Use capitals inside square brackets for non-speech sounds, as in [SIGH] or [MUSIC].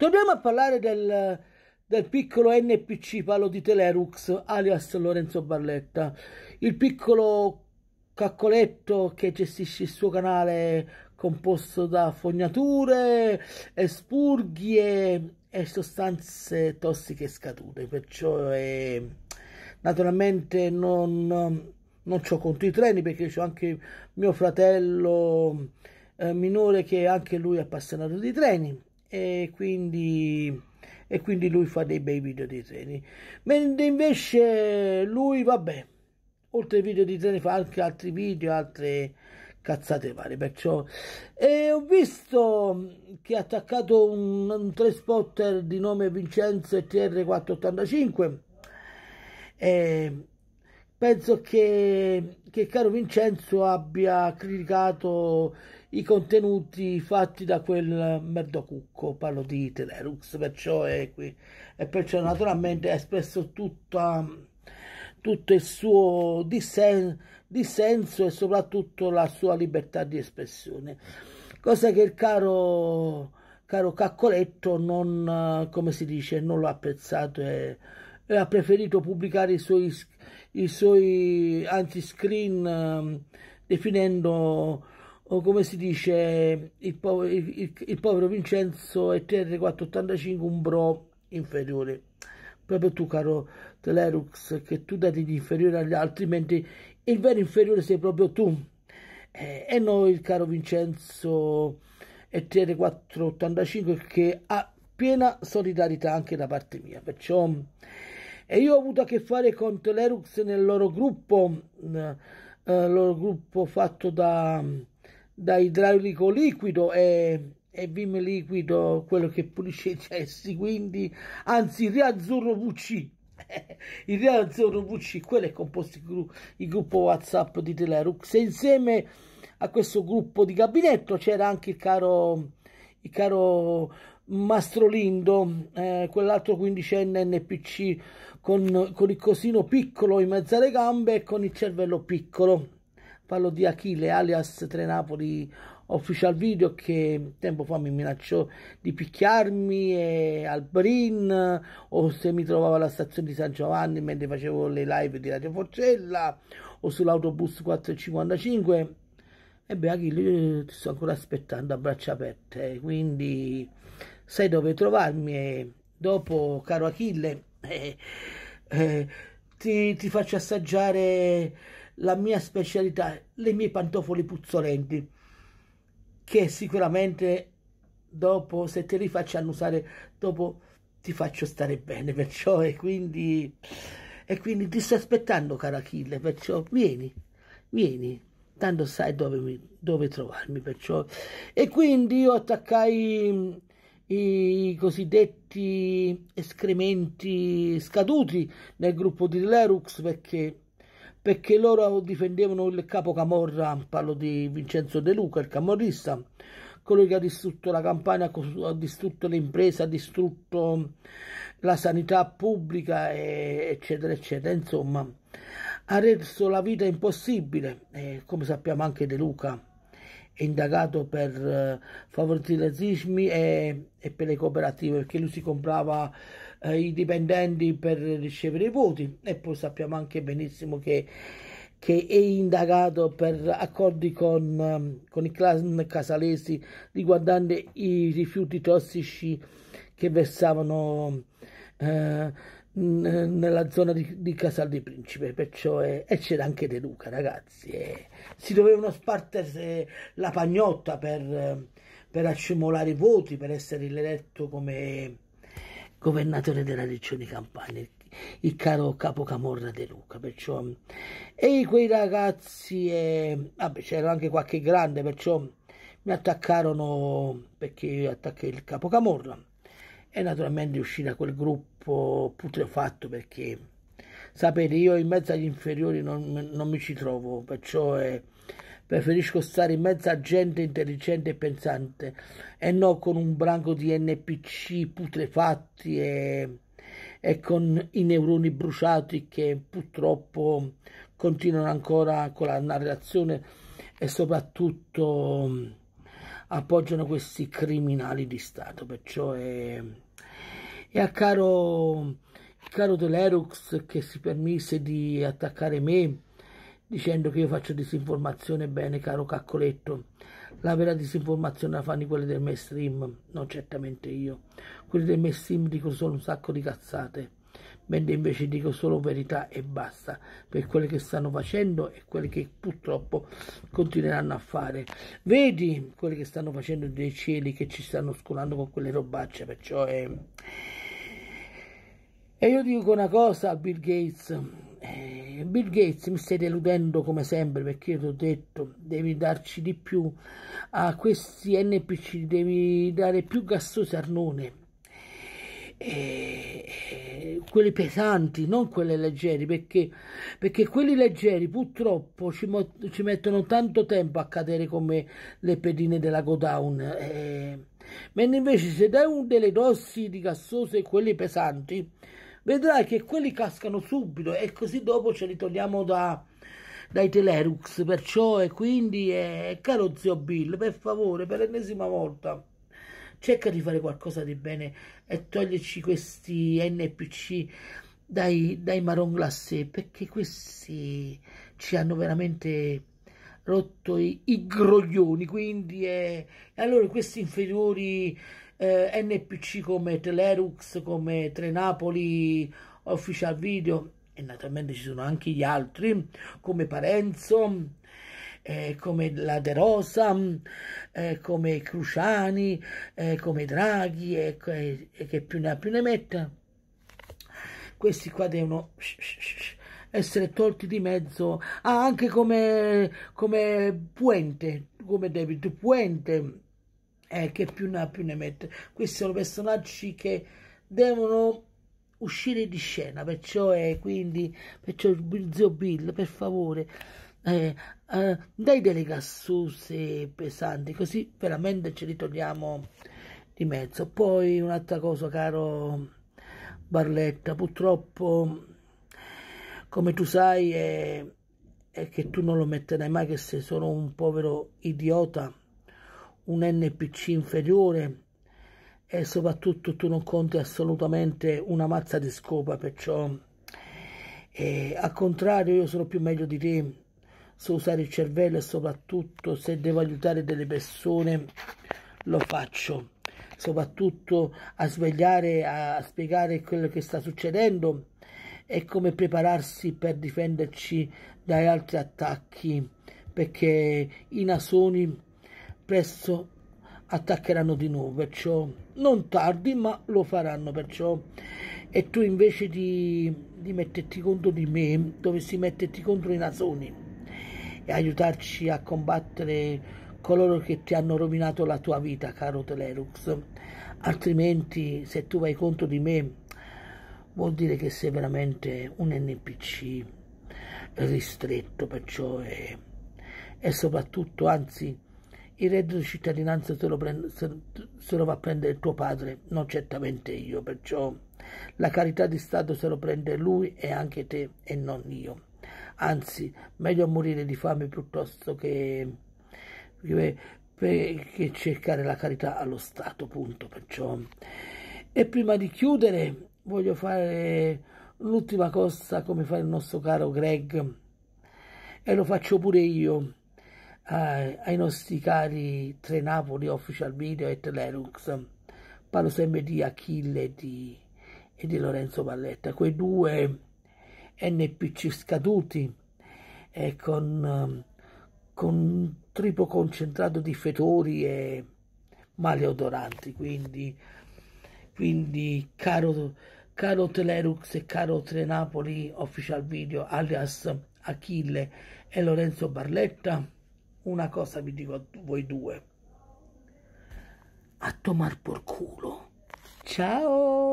Torniamo a parlare del, del piccolo NPC Palo di Telerux, alias Lorenzo Barletta, il piccolo caccoletto che gestisce il suo canale composto da fognature, spurghie e sostanze tossiche scadute, perciò è... Eh, naturalmente non, non c'ho contro i treni perché c'ho anche mio fratello eh, minore che anche lui è appassionato di treni e quindi, e quindi lui fa dei bei video di treni. Mentre invece lui, vabbè, oltre ai video di treni fa anche altri video, altre cazzate varie. Perciò e ho visto che ha attaccato un, un telespotter di nome Vincenzo TR485. E penso che, che caro Vincenzo abbia criticato i contenuti fatti da quel merdocucco, parlo di Telerux, perciò è qui, e perciò naturalmente ha espresso tutta, tutto il suo dissen, dissenso e soprattutto la sua libertà di espressione, cosa che il caro, caro Caccoletto non, come si dice, non lo ha apprezzato e e ha preferito pubblicare i suoi, i suoi anti-screen ehm, definendo oh, come si dice il, po il, il povero Vincenzo e TR485 un bro inferiore proprio tu caro Telerux che tu dati di inferiore agli altri, mentre il vero inferiore sei proprio tu eh, e noi il caro Vincenzo e TR485 che ha piena solidarietà anche da parte mia perciò e io ho avuto a che fare con Telerux nel loro gruppo, mm, eh, loro gruppo fatto da, da idraulico liquido e, e Vim liquido, quello che pulisce i cessi, quindi anzi Riazzurro VC. Il Riazzurro VC, [LAUGHS] quello è composto il gruppo WhatsApp di Telerux e insieme a questo gruppo di gabinetto c'era anche il caro, il caro Mastro Lindo, eh, quell'altro quindicenne NPC con, con il cosino piccolo in mezzo alle gambe e con il cervello piccolo. Parlo di Achille alias Tre Napoli official video che tempo fa mi minacciò di picchiarmi e al Brin o se mi trovavo alla stazione di San Giovanni mentre facevo le live di Radio Forcella o sull'autobus 455 e beh Achille io ti sto ancora aspettando a braccia aperte quindi sai dove trovarmi e dopo caro Achille eh, eh, ti, ti faccio assaggiare la mia specialità, le mie pantofole puzzolenti, che sicuramente dopo, se te li faccio annusare, dopo ti faccio stare bene, [LAUGHS] perciò, e quindi, e quindi ti sto aspettando, caro Achille, perciò vieni, vieni, tanto sai dove, dove trovarmi, perciò, e quindi io attaccai i cosiddetti escrementi scaduti nel gruppo di Lerux perché, perché loro difendevano il capo Camorra, parlo di Vincenzo De Luca, il camorrista, colui che ha distrutto la campagna, ha distrutto le imprese, ha distrutto la sanità pubblica, eccetera, eccetera. Insomma, ha reso la vita impossibile, e come sappiamo anche De Luca è indagato per eh, favoritismi e, e, per le cooperative perché lui si comprava eh, i dipendenti per ricevere i voti e poi sappiamo anche benissimo che che è indagato per accordi con, eh, con, i clan casalesi riguardante i rifiuti tossici che versavano eh, nella zona di, di, Casal di Principe perciò è, e c'era anche De Luca ragazzi e si dovevano spartere la pagnotta per, per accumulare i voti per essere eletto come governatore della regione Campania il caro capo Camorra De Luca. Perciò, e quei ragazzi, eh, vabbè, c'era anche qualche grande, perciò mi attaccarono perché io attacchi il capo Camorra e naturalmente uscire da quel gruppo putrefatto perché sapete io in mezzo agli inferiori non, non mi ci trovo, perciò è, preferisco stare in mezzo a gente intelligente e pensante e non con un branco di NPC putrefatti e, e con i neuroni bruciati che purtroppo continuano ancora con la narrazione e soprattutto appoggiano questi criminali di Stato. Perciò è, è a caro, caro Telerux che si permise di attaccare me dicendo che io faccio disinformazione. Bene, caro Caccoletto, la vera disinformazione la fanno quelli del mainstream, non certamente io. Quelli del mainstream dicono solo un sacco di cazzate mentre invece dico solo verità e basta per quelle che stanno facendo e quelle che purtroppo continueranno a fare. Vedi quelle che stanno facendo dei cieli che ci stanno scolando con quelle robacce, perciò è... E io dico una cosa a Bill Gates, eh, Bill Gates mi stai deludendo come sempre perché io ti ho detto devi darci di più a questi NPC, devi dare più gassose arnone. E eh, quelli pesanti, non quelli leggeri, perché, perché quelli leggeri purtroppo ci, mo- ci, mettono tanto tempo a cadere come le pedine della Godown. Eh. Mentre invece se dai un delle dosi di gassose e quelli pesanti, vedrai che quelli cascano subito e così dopo ce li togliamo da, dai Telerux. Perciò e eh, quindi, eh, caro zio Bill, per favore, per l'ennesima volta cerca di fare qualcosa di bene e toglierci questi NPC dai, dai marron glacé perché questi ci hanno veramente rotto i, i groglioni quindi eh, allora questi inferiori eh, NPC come Telerux come Trenapoli Official Video e naturalmente ci sono anche gli altri come Parenzo eh, come la De Rosa, eh, come Cruciani, eh, come Draghi e, e, che più ne ha più ne metta. Questi qua devono essere tolti di mezzo, ah, anche come, come Puente, come David Puente, che più ne ha più ne mette. Questi sono personaggi che devono uscire di scena, perciò è quindi, perciò zio Bill, per favore, eh, eh, dai delle gassose pesanti, così veramente ci ritorniamo di mezzo. Poi un'altra cosa, caro Barletta, purtroppo, come tu sai, è, è che tu non lo metterai mai che se sono un povero idiota, un NPC inferiore e soprattutto tu non conti assolutamente una mazza di scopa, perciò... E eh, al contrario, io sono più meglio di te so usare il cervello e soprattutto se devo aiutare delle persone lo faccio soprattutto a svegliare a spiegare quello che sta succedendo e come prepararsi per difenderci dai altri attacchi perché i nasoni presto attaccheranno di nuovo perciò non tardi ma lo faranno perciò e tu invece di, di metterti contro di me dovresti metterti contro i nasoni e aiutarci a combattere coloro che ti hanno rovinato la tua vita, caro Telerux. Altrimenti, se tu vai contro di me, vuol dire che sei veramente un NPC ristretto, perciò è, è soprattutto, anzi, il reddito di cittadinanza se lo, prende, se, se lo va a prendere tuo padre, non certamente io, perciò la carità di Stato se lo prende lui e anche te e non io anzi meglio morire di fame piuttosto che, che cercare la carità allo Stato, punto. Perciò. E prima di chiudere voglio fare l'ultima cosa come fa il nostro caro Greg e lo faccio pure io eh, ai nostri cari Tre Napoli Official Video e Telerux parlo sempre di Achille e di, e di Lorenzo Palletta quei due NPC scaduti e con, ehm, con un triplo concentrato di fetori e maleodoranti. Quindi, quindi caro, caro Telerux e caro Trenapoli Official Video alias Achille e Lorenzo Barletta, una cosa vi dico a voi due. A tomar por culo. Ciao!